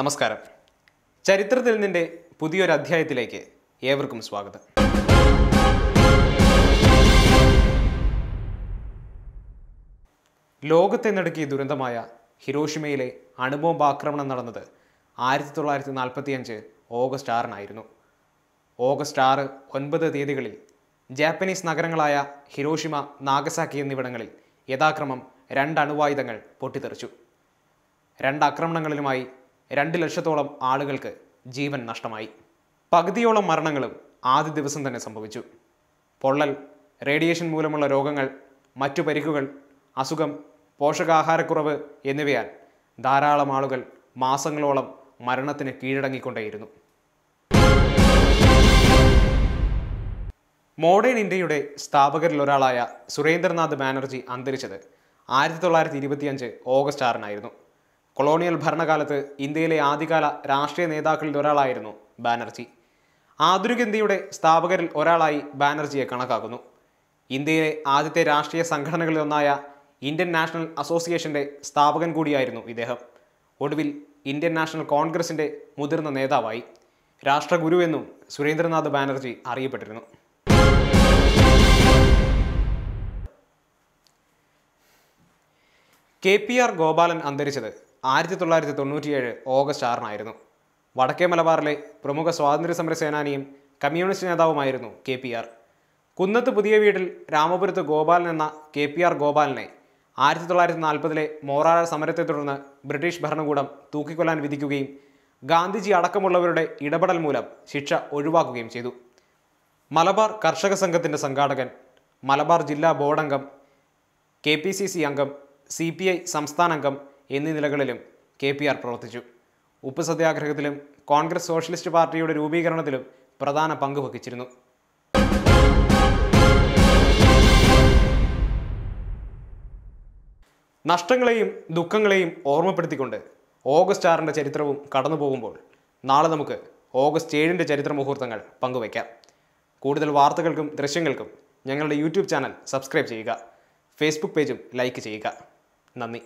നമസ്കാരം ചരിത്രത്തിൽ നിൻ്റെ പുതിയൊരു അധ്യായത്തിലേക്ക് ഏവർക്കും സ്വാഗതം ലോകത്തെ നടുക്കിയ ദുരന്തമായ ഹിരോഷിമയിലെ അണുബോംബ് ആക്രമണം നടന്നത് ആയിരത്തി തൊള്ളായിരത്തി അഞ്ച് ഓഗസ്റ്റ് ആറിനായിരുന്നു ഓഗസ്റ്റ് ആറ് ഒൻപത് തീയതികളിൽ ജാപ്പനീസ് നഗരങ്ങളായ ഹിരോഷിമ നാഗസാക്കി എന്നിവിടങ്ങളിൽ യഥാക്രമം രണ്ട് അണുവായുധങ്ങൾ പൊട്ടിത്തെറിച്ചു രണ്ട് ആക്രമണങ്ങളിലുമായി രണ്ട് ലക്ഷത്തോളം ആളുകൾക്ക് ജീവൻ നഷ്ടമായി പകുതിയോളം മരണങ്ങളും ആദ്യ ദിവസം തന്നെ സംഭവിച്ചു പൊള്ളൽ റേഡിയേഷൻ മൂലമുള്ള രോഗങ്ങൾ മറ്റു പരിക്കുകൾ അസുഖം പോഷകാഹാരക്കുറവ് എന്നിവയാൽ ധാരാളം ആളുകൾ മാസങ്ങളോളം മരണത്തിന് കീഴടങ്ങിക്കൊണ്ടേയിരുന്നു മോഡേൺ ഇന്ത്യയുടെ സ്ഥാപകരിലൊരാളായ സുരേന്ദ്രനാഥ് ബാനർജി അന്തരിച്ചത് ആയിരത്തി തൊള്ളായിരത്തി ഇരുപത്തിയഞ്ച് ഓഗസ്റ്റ് ആറിനായിരുന്നു കൊളോണിയൽ ഭരണകാലത്ത് ഇന്ത്യയിലെ ആദ്യകാല രാഷ്ട്രീയ നേതാക്കളിൽ ഒരാളായിരുന്നു ബാനർജി ആധുനിക ഇന്ത്യയുടെ സ്ഥാപകരിൽ ഒരാളായി ബാനർജിയെ കണക്കാക്കുന്നു ഇന്ത്യയിലെ ആദ്യത്തെ രാഷ്ട്രീയ സംഘടനകളിലൊന്നായ ഇന്ത്യൻ നാഷണൽ അസോസിയേഷൻ്റെ സ്ഥാപകൻ കൂടിയായിരുന്നു ഇദ്ദേഹം ഒടുവിൽ ഇന്ത്യൻ നാഷണൽ കോൺഗ്രസിൻ്റെ മുതിർന്ന നേതാവായി രാഷ്ട്രഗുരു എന്നും സുരേന്ദ്രനാഥ് ബാനർജി അറിയപ്പെട്ടിരുന്നു കെ പി ആർ ഗോപാലൻ അന്തരിച്ചത് ആയിരത്തി തൊള്ളായിരത്തി തൊണ്ണൂറ്റിയേഴ് ഓഗസ്റ്റ് ആറിനായിരുന്നു വടക്കേ മലബാറിലെ പ്രമുഖ സ്വാതന്ത്ര്യ സമര സേനാനിയും കമ്മ്യൂണിസ്റ്റ് നേതാവുമായിരുന്നു കെ പി ആർ കുന്നത്ത് പുതിയ വീട്ടിൽ രാമപുരത്ത് ഗോപാലൻ എന്ന കെ പി ആർ ഗോപാലിനെ ആയിരത്തി തൊള്ളായിരത്തി നാൽപ്പതിലെ മോറാഴ സമരത്തെ തുടർന്ന് ബ്രിട്ടീഷ് ഭരണകൂടം തൂക്കിക്കൊല്ലാൻ വിധിക്കുകയും ഗാന്ധിജി അടക്കമുള്ളവരുടെ ഇടപെടൽ മൂലം ശിക്ഷ ഒഴിവാക്കുകയും ചെയ്തു മലബാർ കർഷക സംഘത്തിൻ്റെ സംഘാടകൻ മലബാർ ജില്ലാ ബോർഡംഗം കെ പി സി സി അംഗം സി പി ഐ സംസ്ഥാന എന്നീ നിലകളിലും കെ പി ആർ പ്രവർത്തിച്ചു ഉപ്പുസത്യാഗ്രഹത്തിലും കോൺഗ്രസ് സോഷ്യലിസ്റ്റ് പാർട്ടിയുടെ രൂപീകരണത്തിലും പ്രധാന പങ്ക് വഹിച്ചിരുന്നു നഷ്ടങ്ങളെയും ദുഃഖങ്ങളെയും ഓർമ്മപ്പെടുത്തിക്കൊണ്ട് ഓഗസ്റ്റ് ആറിൻ്റെ ചരിത്രവും കടന്നു പോകുമ്പോൾ നാളെ നമുക്ക് ഓഗസ്റ്റ് ഏഴിൻ്റെ ചരിത്ര മുഹൂർത്തങ്ങൾ പങ്കുവയ്ക്കാം കൂടുതൽ വാർത്തകൾക്കും ദൃശ്യങ്ങൾക്കും ഞങ്ങളുടെ യൂട്യൂബ് ചാനൽ സബ്സ്ക്രൈബ് ചെയ്യുക ഫേസ്ബുക്ക് പേജും ലൈക്ക് ചെയ്യുക നന്ദി